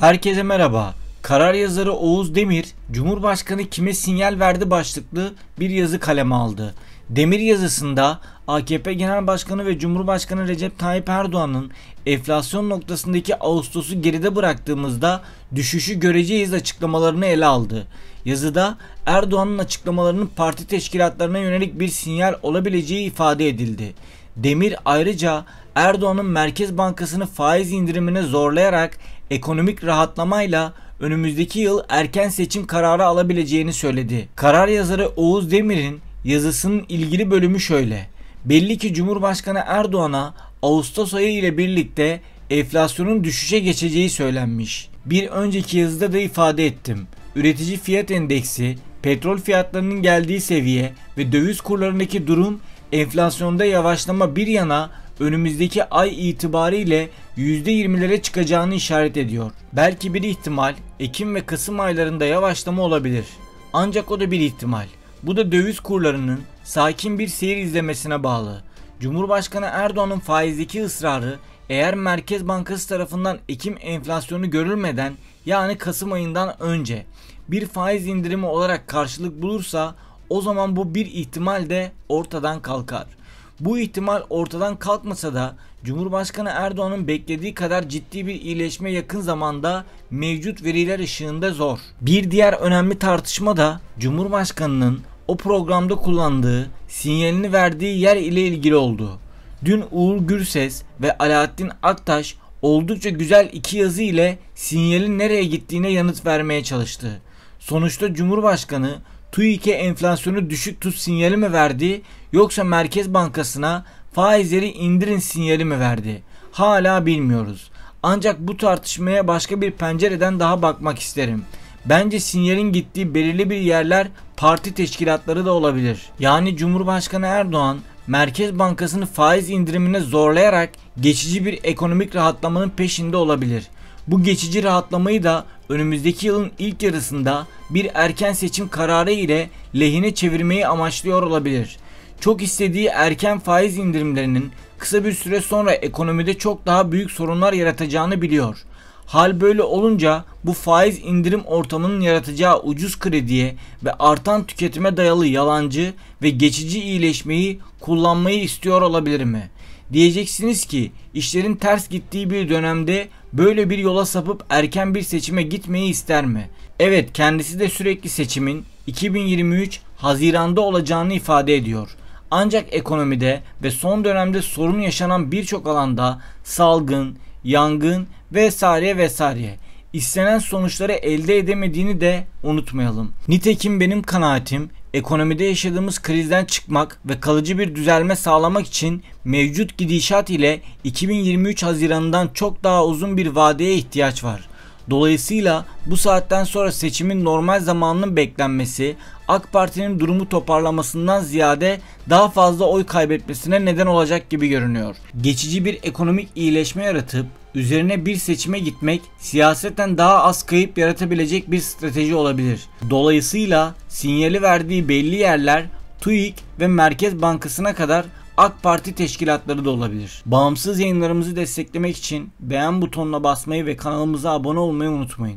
Herkese merhaba. Karar yazarı Oğuz Demir, Cumhurbaşkanı kime sinyal verdi başlıklı bir yazı kaleme aldı. Demir yazısında AKP Genel Başkanı ve Cumhurbaşkanı Recep Tayyip Erdoğan'ın enflasyon noktasındaki Ağustos'u geride bıraktığımızda düşüşü göreceğiz açıklamalarını ele aldı. Yazıda Erdoğan'ın açıklamalarının parti teşkilatlarına yönelik bir sinyal olabileceği ifade edildi. Demir ayrıca Erdoğan'ın Merkez Bankası'nı faiz indirimine zorlayarak ekonomik rahatlamayla önümüzdeki yıl erken seçim kararı alabileceğini söyledi. Karar yazarı Oğuz Demir'in yazısının ilgili bölümü şöyle. Belli ki Cumhurbaşkanı Erdoğan'a Ağustos ayı ile birlikte enflasyonun düşüşe geçeceği söylenmiş. Bir önceki yazıda da ifade ettim. Üretici fiyat endeksi, petrol fiyatlarının geldiği seviye ve döviz kurlarındaki durum Enflasyonda yavaşlama bir yana önümüzdeki ay itibariyle %20'lere çıkacağını işaret ediyor. Belki bir ihtimal Ekim ve Kasım aylarında yavaşlama olabilir. Ancak o da bir ihtimal. Bu da döviz kurlarının sakin bir seyir izlemesine bağlı. Cumhurbaşkanı Erdoğan'ın faizdeki ısrarı eğer Merkez Bankası tarafından Ekim enflasyonu görülmeden yani Kasım ayından önce bir faiz indirimi olarak karşılık bulursa o zaman bu bir ihtimal de ortadan kalkar. Bu ihtimal ortadan kalkmasa da Cumhurbaşkanı Erdoğan'ın beklediği kadar ciddi bir iyileşme yakın zamanda mevcut veriler ışığında zor. Bir diğer önemli tartışma da Cumhurbaşkanı'nın o programda kullandığı sinyalini verdiği yer ile ilgili oldu. Dün Uğur Gürses ve Alaaddin Aktaş oldukça güzel iki yazı ile sinyalin nereye gittiğine yanıt vermeye çalıştı. Sonuçta Cumhurbaşkanı TÜİK'e enflasyonu düşük tut sinyali mi verdi yoksa Merkez Bankası'na faizleri indirin sinyali mi verdi? Hala bilmiyoruz. Ancak bu tartışmaya başka bir pencereden daha bakmak isterim. Bence sinyalin gittiği belirli bir yerler parti teşkilatları da olabilir. Yani Cumhurbaşkanı Erdoğan Merkez Bankası'nı faiz indirimine zorlayarak geçici bir ekonomik rahatlamanın peşinde olabilir. Bu geçici rahatlamayı da önümüzdeki yılın ilk yarısında bir erken seçim kararı ile lehine çevirmeyi amaçlıyor olabilir. Çok istediği erken faiz indirimlerinin kısa bir süre sonra ekonomide çok daha büyük sorunlar yaratacağını biliyor. Hal böyle olunca bu faiz indirim ortamının yaratacağı ucuz krediye ve artan tüketime dayalı yalancı ve geçici iyileşmeyi kullanmayı istiyor olabilir mi? Diyeceksiniz ki işlerin ters gittiği bir dönemde böyle bir yola sapıp erken bir seçime gitmeyi ister mi? Evet kendisi de sürekli seçimin 2023 Haziran'da olacağını ifade ediyor. Ancak ekonomide ve son dönemde sorun yaşanan birçok alanda salgın, yangın vesaire vesaire istenen sonuçları elde edemediğini de unutmayalım. Nitekim benim kanaatim Ekonomide yaşadığımız krizden çıkmak ve kalıcı bir düzelme sağlamak için mevcut gidişat ile 2023 Haziran'dan çok daha uzun bir vadeye ihtiyaç var. Dolayısıyla bu saatten sonra seçimin normal zamanının beklenmesi AK Parti'nin durumu toparlamasından ziyade daha fazla oy kaybetmesine neden olacak gibi görünüyor. Geçici bir ekonomik iyileşme yaratıp üzerine bir seçime gitmek siyasetten daha az kayıp yaratabilecek bir strateji olabilir. Dolayısıyla sinyali verdiği belli yerler TÜİK ve Merkez Bankası'na kadar AK Parti teşkilatları da olabilir. Bağımsız yayınlarımızı desteklemek için beğen butonuna basmayı ve kanalımıza abone olmayı unutmayın.